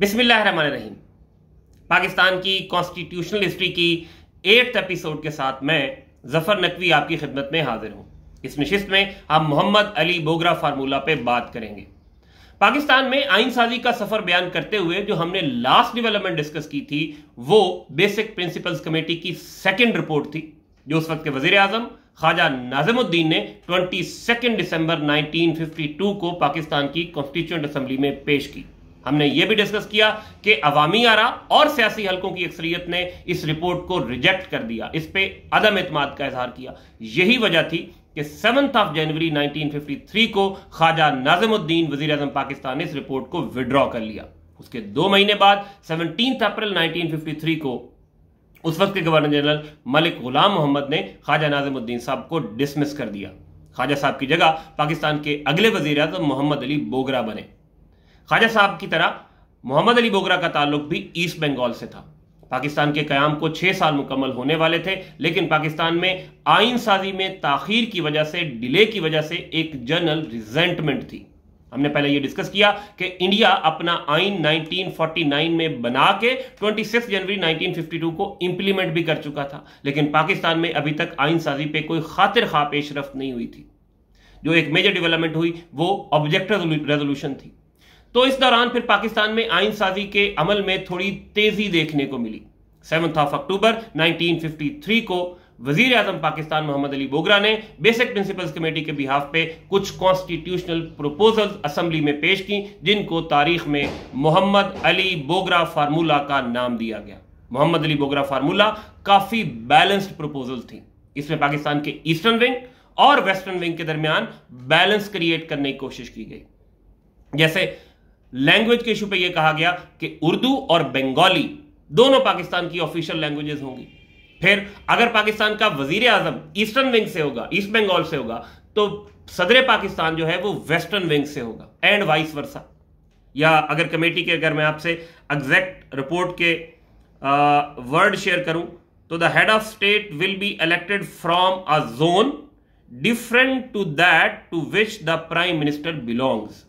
बिस्मिल्लाहिर्रहमानिर्रहीम पाकिस्तान की constitutional history की एट्थ एपिसोड के साथ मैं जफर नकवी आपकी खिदमत में हाजिर हूं इस नशिस्त में हम मोहम्मद अली बोगरा फार्मूला पे बात करेंगे पाकिस्तान में आइन साजी का सफर बयान करते हुए जो हमने लास्ट डेवलपमेंट डिस्कस की थी वो बेसिक प्रिंसिपल्स कमेटी की सेकेंड रिपोर्ट थी जो उस वक्त के वजीर आजम ख्वाजा नाजमुद्दीन ने ट्वेंटी सेकेंड दिसंबर टू को पाकिस्तान की कॉन्स्टिट्यूंट असेंबली में पेश की हमने यह भी डिस्कस किया कि अवामी आरा और सियासी हलकों की अक्सरियत ने इस रिपोर्ट को रिजेक्ट कर दिया इस पर अदम एतमाद का इजहार किया यही वजह थी कि सेवंथ ऑफ जनवरी 1953 को ख्वाजा नाजमुद्दीन वजीर अजम पाकिस्तान ने इस रिपोर्ट को विड्रॉ कर लिया उसके दो महीने बाद सेवनटीन अप्रैल थ्री को उस वक्त के गवर्नर जनरल मलिक गुलाम मोहम्मद ने ख्वाजा नाजमुद्दीन साहब को डिसमिस कर दिया ख्वाजा साहब की जगह पाकिस्तान के अगले वजीर अजम मोहम्मद अली बोगरा बने ख्वाजा साहब की तरह मोहम्मद अली बोगरा का ताल्लुक भी ईस्ट बंगाल से था पाकिस्तान के क्याम को छह साल मुकम्मल होने वाले थे लेकिन पाकिस्तान में आइन साजी में ताखिर की वजह से डिले की वजह से एक जनरल रिजेंटमेंट थी हमने पहले ये डिस्कस किया कि इंडिया अपना आइन 1949 में बना के 26 जनवरी 1952 को इंप्लीमेंट भी कर चुका था लेकिन पाकिस्तान में अभी तक आइन साजी पे कोई खातिर खा पेशरफ नहीं हुई थी जो एक मेजर डेवलपमेंट हुई वो ऑब्जेक्ट रेजोल्यूशन थी तो इस दौरान फिर पाकिस्तान में आइन साजी के अमल में थोड़ी तेजी देखने को मिली सेवंथ ऑफ अक्टूबर 1953 को वजीर आजम पाकिस्तान मोहम्मद अली बोगरा ने बेसिक प्रिंसिपल्स कमेटी के बिहाफ पे कुछ कॉन्स्टिट्यूशनल प्रपोजल असेंबली में पेश की जिनको तारीख में मोहम्मद अली बोगरा फार्मूला का नाम दिया गया मोहम्मद अली बोगरा फार्मूला काफी बैलेंस्ड प्रपोजल थी इसमें पाकिस्तान के ईस्टर्न विंग और वेस्टर्न विंग के दरमियान बैलेंस क्रिएट करने की कोशिश की गई जैसे लैंग्वेज के इशू पे ये कहा गया कि उर्दू और बंगाली दोनों पाकिस्तान की ऑफिशियल लैंग्वेजेस होंगी फिर अगर पाकिस्तान का वजीर आजम ईस्टर्न विंग से होगा ईस्ट बंगाल से होगा तो सदर पाकिस्तान जो है वो वेस्टर्न विंग से होगा एंड वाइस वर्षा या अगर कमेटी के अगर मैं आपसे एग्जैक्ट रिपोर्ट के वर्ड शेयर करूं तो the head of state will be elected from a zone different to that to which the prime minister belongs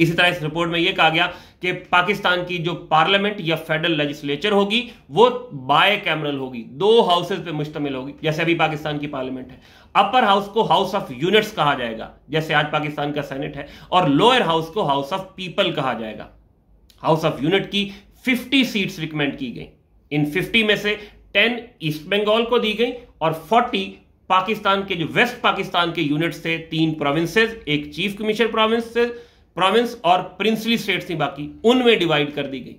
इसी तरह इस रिपोर्ट में यह कहा गया कि पाकिस्तान की जो पार्लियामेंट या फेडरल लेजिस्लेचर होगी वो बाय कैमरल होगी दो हाउसेज पे मुश्तमिल होगी जैसे अभी पाकिस्तान की पार्लियामेंट है अपर हाउस को हाउस ऑफ यूनिट्स कहा जाएगा जैसे आज पाकिस्तान का सेनेट है और लोअर हाउस को हाउस ऑफ पीपल कहा जाएगा हाउस ऑफ यूनिट की फिफ्टी सीट्स रिकमेंड की गई इन फिफ्टी में से टेन ईस्ट बंगाल को दी गई और फोर्टी पाकिस्तान के जो वेस्ट पाकिस्तान के यूनिट्स थे तीन प्रोविंसेस एक चीफ कमिश्नर प्रोविंस प्रोविंस और प्रिंसली स्टेट थी बाकी उनमें डिवाइड कर दी गई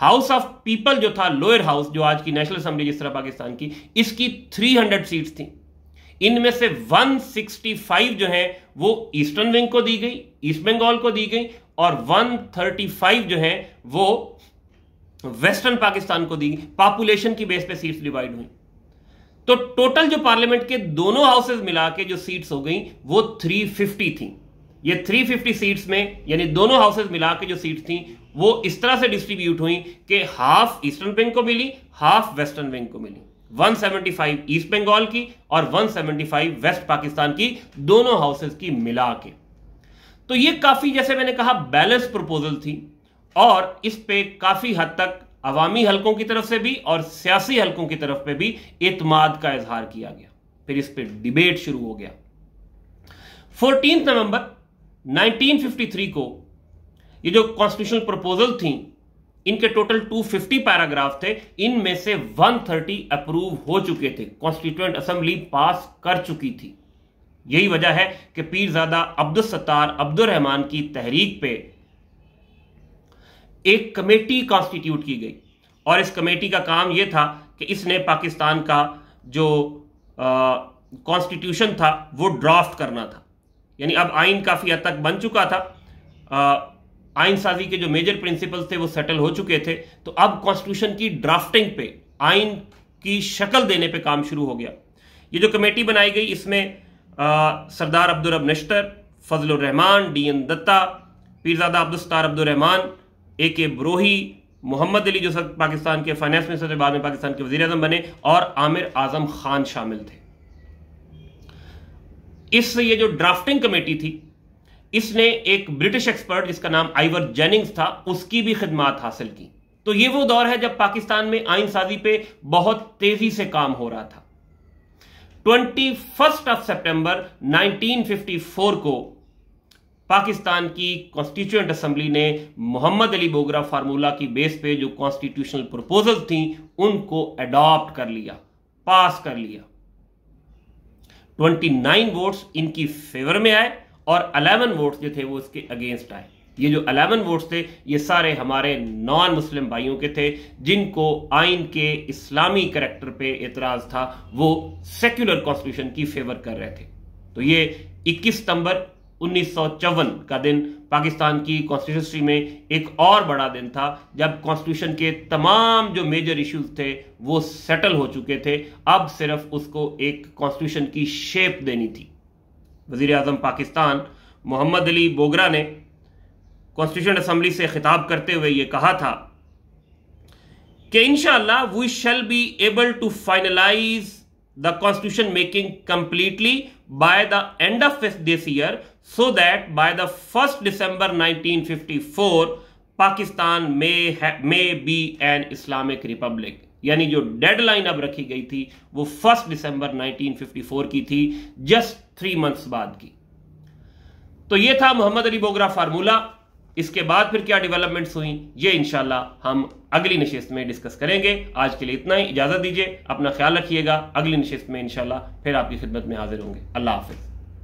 हाउस ऑफ पीपल जो था लोअर हाउस जो आज की नेशनल असेंबली जिस तरह पाकिस्तान की इसकी 300 सीट्स थी इनमें से 165 जो है वो ईस्टर्न विंग को दी गई ईस्ट बंगाल को दी गई और 135 जो है वो वेस्टर्न पाकिस्तान को दी गई पॉपुलेशन की बेस पे सीट्स डिवाइड हुई तो टोटल जो पार्लियामेंट के दोनों हाउसेस मिला के जो सीट्स हो गई वो 350 थी ये 350 सीट्स में यानी दोनों हाउसेस मिला के जो सीट थी वो इस तरह से डिस्ट्रीब्यूट हुई कि हाफ ईस्टर्न विंग को मिली हाफ वेस्टर्न विंग को मिली 175 ईस्ट बंगाल की और 175 वेस्ट पाकिस्तान की दोनों हाउसेस की मिला के तो ये काफी जैसे मैंने कहा बैलेंस प्रपोजल थी और इस पे काफी हद तक अवामी हलकों की तरफ से भी और सियासी हलकों की तरफ पे भी एतमाद का इजहार किया गया फिर इस पर डिबेट शुरू हो गया फोर्टीन नवंबर 1953 को ये जो कॉन्स्टिट्यूशनल प्रपोजल थी इनके टोटल 250 पैराग्राफ थे इनमें से 130 अप्रूव हो चुके थे कॉन्स्टिट्यूएंट असेंबली पास कर चुकी थी यही वजह है कि पीरजादा अब्दुल सत्तार अब्दुल रहमान की तहरीक पे एक कमेटी कॉन्स्टिट्यूट की गई और इस कमेटी का काम यह था कि इसने पाकिस्तान का जो कॉन्स्टिट्यूशन था वो ड्राफ्ट करना था यानी अब आइन काफ़ी हद तक बन चुका था आइन साजी के जो मेजर प्रिंसिपल्स थे वो सेटल हो चुके थे तो अब कॉन्स्टिट्यूशन की ड्राफ्टिंग पे आइन की शक्ल देने पे काम शुरू हो गया ये जो कमेटी बनाई गई इसमें Sardar Sardar Rab Nishtar Fazlur Rahman D N Datta Pirzada Abdul Sattar Abdul Rahman A K Brohi Mohammad Ali जो पाकिस्तान के फाइनेंस मिनिस्टर थे बाद में पाकिस्तान के वजी बने और आमिर आजम खान शामिल थे इस ये जो ड्राफ्टिंग कमेटी थी इसने एक ब्रिटिश एक्सपर्ट जिसका नाम आइवर जेनिंग्स था उसकी भी खिदमात हासिल की तो ये वो दौर है जब पाकिस्तान में आइन साजी पे बहुत तेजी से काम हो रहा था ट्वेंटी फर्स्ट ऑफ फिफ्टी 1954 को पाकिस्तान की कॉन्स्टिट्यूएंट असेंबली ने मोहम्मद अली बोगरा फार्मूला की बेस पे जो कॉन्स्टिट्यूशनल प्रपोजल थी उनको एडॉप्ट कर लिया पास कर लिया 29 वोट्स इनकी फेवर में आए और 11 वोट्स जो थे वो इसके अगेंस्ट आए ये जो 11 वोट्स थे ये सारे हमारे नॉन मुस्लिम भाइयों के थे जिनको आइन के इस्लामी करेक्टर पे एतराज था वो सेक्युलर कॉन्स्टिट्यूशन की फेवर कर रहे थे तो ये 21 सितंबर उन्नीस का दिन पाकिस्तान की कॉन्स्टिट्यूशन में एक और बड़ा दिन था जब कॉन्स्टिट्यूशन के तमाम जो मेजर इश्यूज थे वो सेटल हो चुके थे अब सिर्फ उसको एक कॉन्स्टिट्यूशन की शेप देनी थी वजीर अजम पाकिस्तान मोहम्मद अली बोगरा ने कॉन्स्टिट्यूशन असम्बली से खिताब करते हुए यह कहा था कि in we shall be able to finalize the constitution making completely by the end of this year so that by the 1st December 1954 Pakistan में में बी एन इस्लामिक रिपब्लिक यानी जो डेडलाइन अब रखी गई थी वो फर्स्ट दिसंबर 1954 की थी जस्ट थ्री मंथ्स बाद की तो ये था मोहम्मद अली बोगरा फार्मूला इसके बाद फिर क्या डेवलपमेंट्स हुई ये इनशाला हम अगली नशस्त में डिस्कस करेंगे आज के लिए इतना ही इजाज़त दीजिए अपना ख्याल रखिएगा अगली नशस्त में इनशाला फिर आपकी खिदमत में हाजिर होंगे अल्लाह हाफिज़